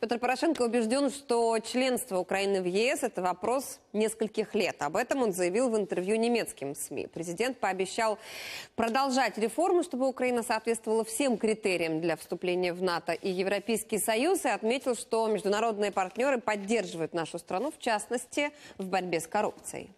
Петр Порошенко убежден, что членство Украины в ЕС – это вопрос нескольких лет. Об этом он заявил в интервью немецким СМИ. Президент пообещал продолжать реформы, чтобы Украина соответствовала всем критериям для вступления в НАТО и Европейский Союз, и отметил, что международные партнеры поддерживают нашу страну, в частности, в борьбе с коррупцией.